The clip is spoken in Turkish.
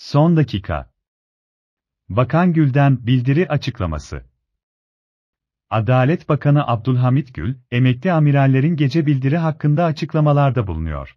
Son dakika. Bakan Gül'den bildiri açıklaması. Adalet Bakanı Abdülhamit Gül, emekli amirallerin gece bildiri hakkında açıklamalarda bulunuyor.